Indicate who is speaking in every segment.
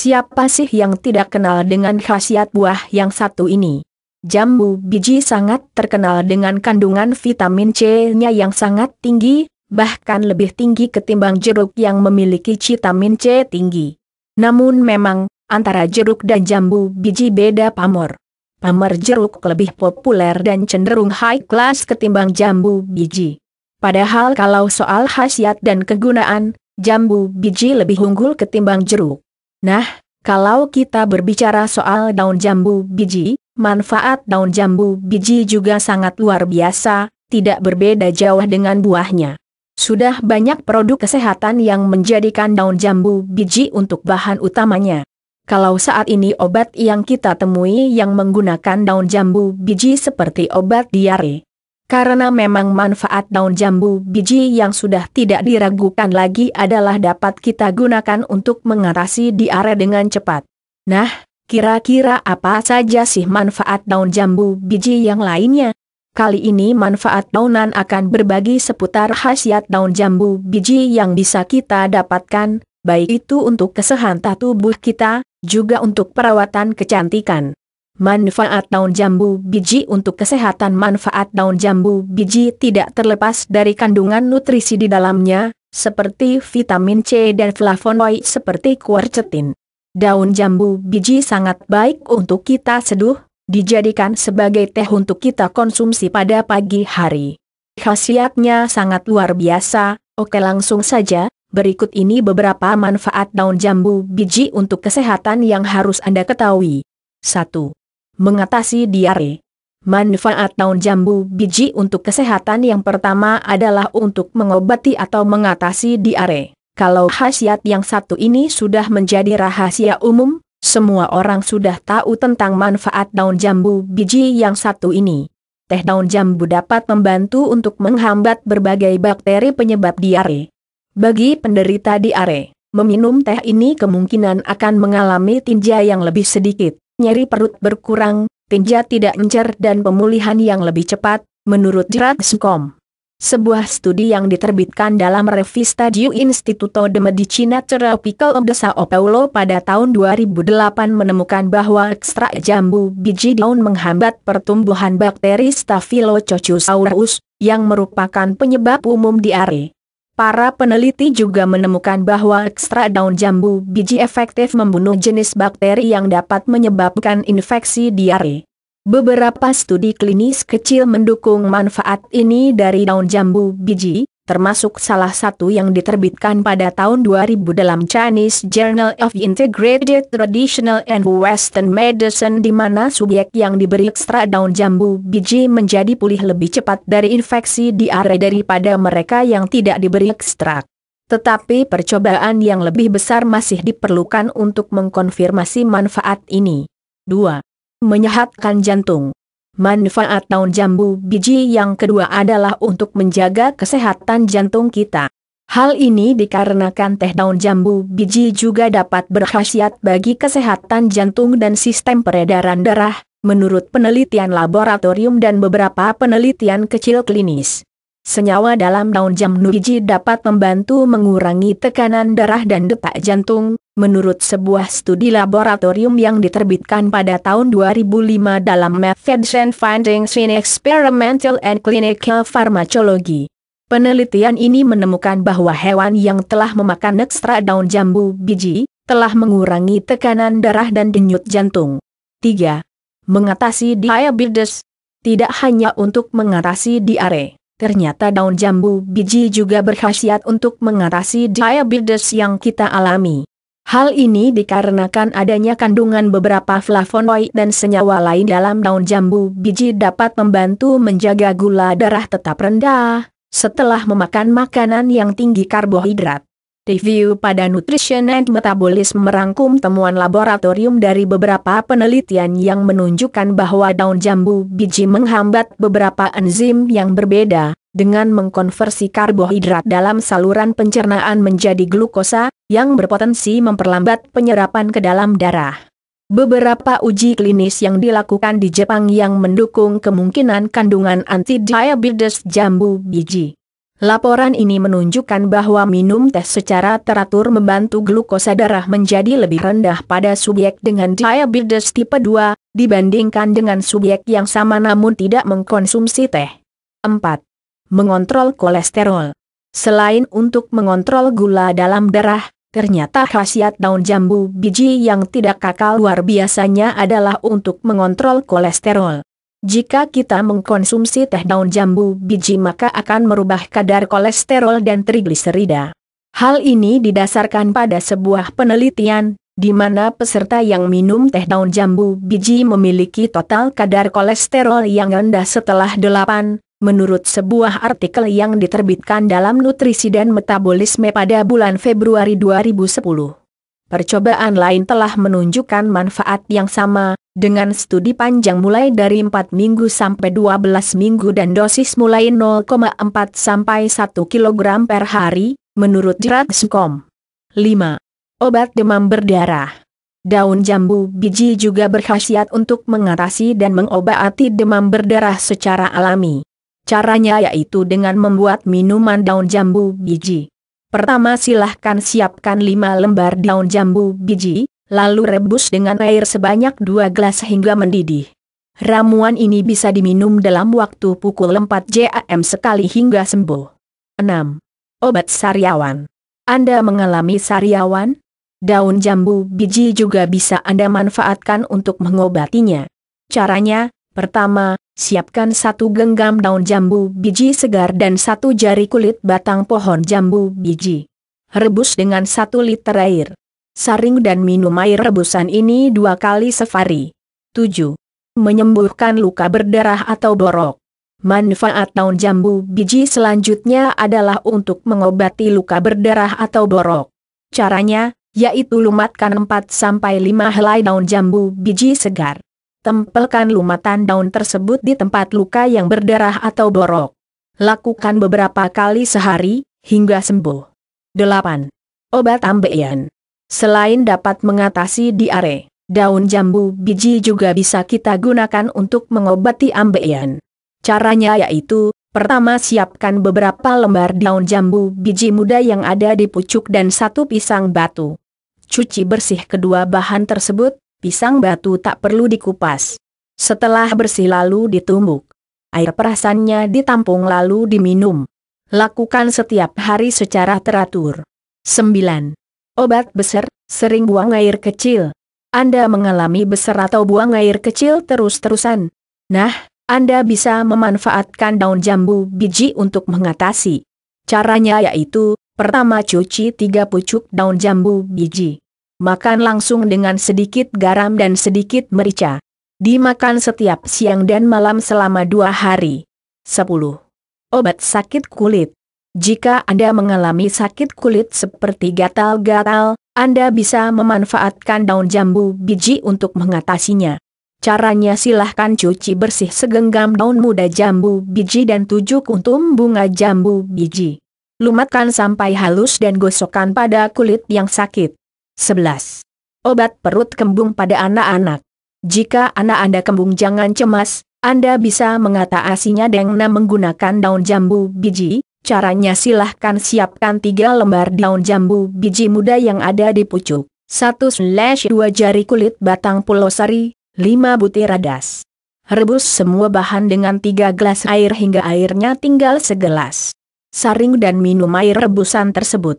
Speaker 1: Siapa sih yang tidak kenal dengan khasiat buah yang satu ini? Jambu biji sangat terkenal dengan kandungan vitamin C-nya yang sangat tinggi, bahkan lebih tinggi ketimbang jeruk yang memiliki vitamin C tinggi. Namun memang, antara jeruk dan jambu biji beda pamor. Pamor jeruk lebih populer dan cenderung high class ketimbang jambu biji. Padahal kalau soal khasiat dan kegunaan, jambu biji lebih unggul ketimbang jeruk. Nah, kalau kita berbicara soal daun jambu biji, manfaat daun jambu biji juga sangat luar biasa, tidak berbeda jauh dengan buahnya. Sudah banyak produk kesehatan yang menjadikan daun jambu biji untuk bahan utamanya. Kalau saat ini obat yang kita temui yang menggunakan daun jambu biji seperti obat diare, karena memang manfaat daun jambu biji yang sudah tidak diragukan lagi adalah dapat kita gunakan untuk mengatasi diare dengan cepat. Nah, kira-kira apa saja sih manfaat daun jambu biji yang lainnya? Kali ini manfaat daunan akan berbagi seputar khasiat daun jambu biji yang bisa kita dapatkan, baik itu untuk kesehatan tubuh kita, juga untuk perawatan kecantikan. Manfaat daun jambu biji untuk kesehatan Manfaat daun jambu biji tidak terlepas dari kandungan nutrisi di dalamnya, seperti vitamin C dan flavonoid seperti quercetin. Daun jambu biji sangat baik untuk kita seduh, dijadikan sebagai teh untuk kita konsumsi pada pagi hari. Khasiatnya sangat luar biasa, oke langsung saja, berikut ini beberapa manfaat daun jambu biji untuk kesehatan yang harus Anda ketahui. 1 mengatasi diare. Manfaat daun jambu biji untuk kesehatan yang pertama adalah untuk mengobati atau mengatasi diare. Kalau khasiat yang satu ini sudah menjadi rahasia umum, semua orang sudah tahu tentang manfaat daun jambu biji yang satu ini. Teh daun jambu dapat membantu untuk menghambat berbagai bakteri penyebab diare. Bagi penderita diare, meminum teh ini kemungkinan akan mengalami tinja yang lebih sedikit nyeri perut berkurang, tinja tidak encer dan pemulihan yang lebih cepat, menurut Jeratskom. Sebuah studi yang diterbitkan dalam revista Diu Instituto de Medicina Tropical de Sao Paulo pada tahun 2008 menemukan bahwa ekstrak jambu biji daun menghambat pertumbuhan bakteri Staphylococcus aureus, yang merupakan penyebab umum diare. Para peneliti juga menemukan bahwa ekstra daun jambu biji efektif membunuh jenis bakteri yang dapat menyebabkan infeksi diare. Beberapa studi klinis kecil mendukung manfaat ini dari daun jambu biji, termasuk salah satu yang diterbitkan pada tahun 2000 dalam Chinese Journal of Integrated Traditional and Western Medicine di mana subjek yang diberi ekstra daun jambu biji menjadi pulih lebih cepat dari infeksi diare daripada mereka yang tidak diberi ekstrak. Tetapi percobaan yang lebih besar masih diperlukan untuk mengkonfirmasi manfaat ini. 2. Menyehatkan jantung Manfaat daun jambu biji yang kedua adalah untuk menjaga kesehatan jantung kita. Hal ini dikarenakan teh daun jambu biji juga dapat berkhasiat bagi kesehatan jantung dan sistem peredaran darah, menurut penelitian laboratorium dan beberapa penelitian kecil klinis. Senyawa dalam daun jamu biji dapat membantu mengurangi tekanan darah dan detak jantung, menurut sebuah studi laboratorium yang diterbitkan pada tahun 2005 dalam Methods and Findings in Experimental and Clinical Pharmacology. Penelitian ini menemukan bahwa hewan yang telah memakan ekstra daun jambu biji, telah mengurangi tekanan darah dan denyut jantung. 3. Mengatasi diabetes tidak hanya untuk mengatasi diare Ternyata daun jambu biji juga berkhasiat untuk mengatasi diabetes yang kita alami. Hal ini dikarenakan adanya kandungan beberapa flavonoid dan senyawa lain dalam daun jambu biji dapat membantu menjaga gula darah tetap rendah, setelah memakan makanan yang tinggi karbohidrat. Review pada Nutrition and Metabolism merangkum temuan laboratorium dari beberapa penelitian yang menunjukkan bahwa daun jambu biji menghambat beberapa enzim yang berbeda, dengan mengkonversi karbohidrat dalam saluran pencernaan menjadi glukosa, yang berpotensi memperlambat penyerapan ke dalam darah. Beberapa uji klinis yang dilakukan di Jepang yang mendukung kemungkinan kandungan anti-diabetes jambu biji. Laporan ini menunjukkan bahwa minum teh secara teratur membantu glukosa darah menjadi lebih rendah pada subjek dengan diabetes tipe 2, dibandingkan dengan subjek yang sama namun tidak mengkonsumsi teh. 4. Mengontrol kolesterol Selain untuk mengontrol gula dalam darah, ternyata khasiat daun jambu biji yang tidak kakal luar biasanya adalah untuk mengontrol kolesterol. Jika kita mengkonsumsi teh daun jambu biji maka akan merubah kadar kolesterol dan trigliserida. Hal ini didasarkan pada sebuah penelitian, di mana peserta yang minum teh daun jambu biji memiliki total kadar kolesterol yang rendah setelah 8, menurut sebuah artikel yang diterbitkan dalam Nutrisi dan Metabolisme pada bulan Februari 2010. Percobaan lain telah menunjukkan manfaat yang sama, dengan studi panjang mulai dari 4 minggu sampai 12 minggu dan dosis mulai 0,4 sampai 1 kg per hari, menurut Jratskom. 5. Obat demam berdarah Daun jambu biji juga berkhasiat untuk mengatasi dan mengobati demam berdarah secara alami. Caranya yaitu dengan membuat minuman daun jambu biji. Pertama silahkan siapkan 5 lembar daun jambu biji, lalu rebus dengan air sebanyak 2 gelas hingga mendidih. Ramuan ini bisa diminum dalam waktu pukul 4 jam sekali hingga sembuh. 6. Obat sariawan. Anda mengalami sariawan? Daun jambu biji juga bisa Anda manfaatkan untuk mengobatinya. Caranya, pertama, siapkan satu genggam daun jambu biji segar dan satu jari kulit batang pohon jambu biji. Rebus dengan satu liter air. Saring dan minum air rebusan ini dua kali sehari. 7. Menyembuhkan luka berdarah atau borok. Manfaat daun jambu biji selanjutnya adalah untuk mengobati luka berdarah atau borok. Caranya, yaitu lumatkan 4-5 helai daun jambu biji segar. Tempelkan lumatan daun tersebut di tempat luka yang berdarah atau borok. Lakukan beberapa kali sehari, hingga sembuh. 8. Obat ambeien. Selain dapat mengatasi diare, daun jambu biji juga bisa kita gunakan untuk mengobati ambeien. Caranya yaitu, pertama siapkan beberapa lembar daun jambu biji muda yang ada di pucuk dan satu pisang batu. Cuci bersih kedua bahan tersebut, pisang batu tak perlu dikupas. Setelah bersih lalu ditumbuk. Air perasannya ditampung lalu diminum. Lakukan setiap hari secara teratur. 9. Obat besar, sering buang air kecil. Anda mengalami besar atau buang air kecil terus-terusan. Nah, Anda bisa memanfaatkan daun jambu biji untuk mengatasi. Caranya yaitu, pertama cuci tiga pucuk daun jambu biji makan langsung dengan sedikit garam dan sedikit merica. Dimakan setiap siang dan malam selama dua hari. 10. Obat sakit kulit. Jika Anda mengalami sakit kulit seperti gatal-gatal, Anda bisa memanfaatkan daun jambu biji untuk mengatasinya. Caranya silahkan cuci bersih segenggam daun muda jambu biji dan tujuh kuntum bunga jambu biji. Lumatkan sampai halus dan gosokkan pada kulit yang sakit. 11. Obat perut kembung pada anak-anak. Jika anak Anda kembung jangan cemas, Anda bisa mengatasinya dengan menggunakan daun jambu biji. Caranya silahkan siapkan 3 lembar daun jambu biji muda yang ada di pucuk, 1-2 jari kulit batang pulau sari, 5 butir radas. Rebus semua bahan dengan 3 gelas air hingga airnya tinggal segelas. Saring dan minum air rebusan tersebut.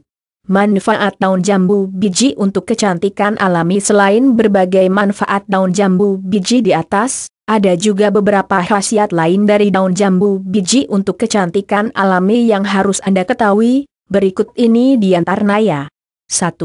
Speaker 1: Manfaat daun jambu biji untuk kecantikan alami Selain berbagai manfaat daun jambu biji di atas, ada juga beberapa khasiat lain dari daun jambu biji untuk kecantikan alami yang harus Anda ketahui, berikut ini diantaranya. 1.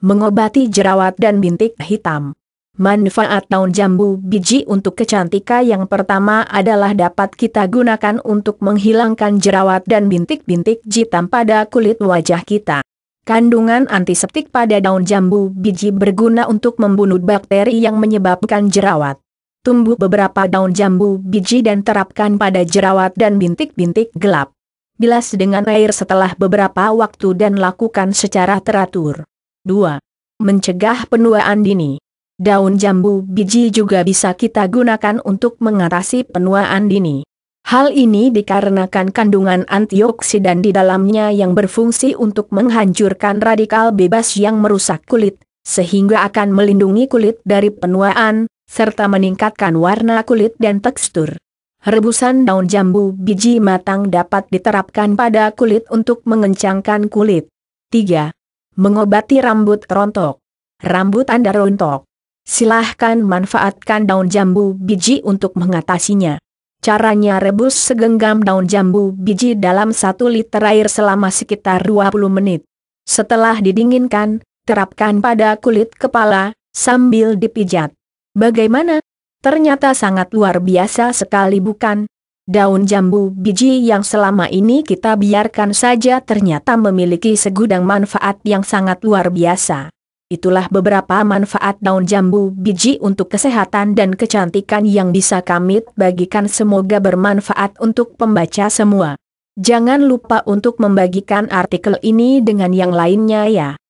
Speaker 1: Mengobati jerawat dan bintik hitam Manfaat daun jambu biji untuk kecantikan yang pertama adalah dapat kita gunakan untuk menghilangkan jerawat dan bintik-bintik hitam pada kulit wajah kita. Kandungan antiseptik pada daun jambu biji berguna untuk membunuh bakteri yang menyebabkan jerawat. Tumbuh beberapa daun jambu biji dan terapkan pada jerawat dan bintik-bintik gelap. Bilas dengan air setelah beberapa waktu dan lakukan secara teratur. 2. Mencegah penuaan dini. Daun jambu biji juga bisa kita gunakan untuk mengatasi penuaan dini. Hal ini dikarenakan kandungan antioksidan di dalamnya yang berfungsi untuk menghancurkan radikal bebas yang merusak kulit, sehingga akan melindungi kulit dari penuaan, serta meningkatkan warna kulit dan tekstur. Rebusan daun jambu biji matang dapat diterapkan pada kulit untuk mengencangkan kulit. 3. Mengobati rambut rontok. Rambut Anda rontok. Silahkan manfaatkan daun jambu biji untuk mengatasinya. Caranya rebus segenggam daun jambu biji dalam satu liter air selama sekitar 20 menit. Setelah didinginkan, terapkan pada kulit kepala, sambil dipijat. Bagaimana? Ternyata sangat luar biasa sekali bukan? Daun jambu biji yang selama ini kita biarkan saja ternyata memiliki segudang manfaat yang sangat luar biasa. Itulah beberapa manfaat daun jambu biji untuk kesehatan dan kecantikan yang bisa kami bagikan semoga bermanfaat untuk pembaca semua. Jangan lupa untuk membagikan artikel ini dengan yang lainnya ya.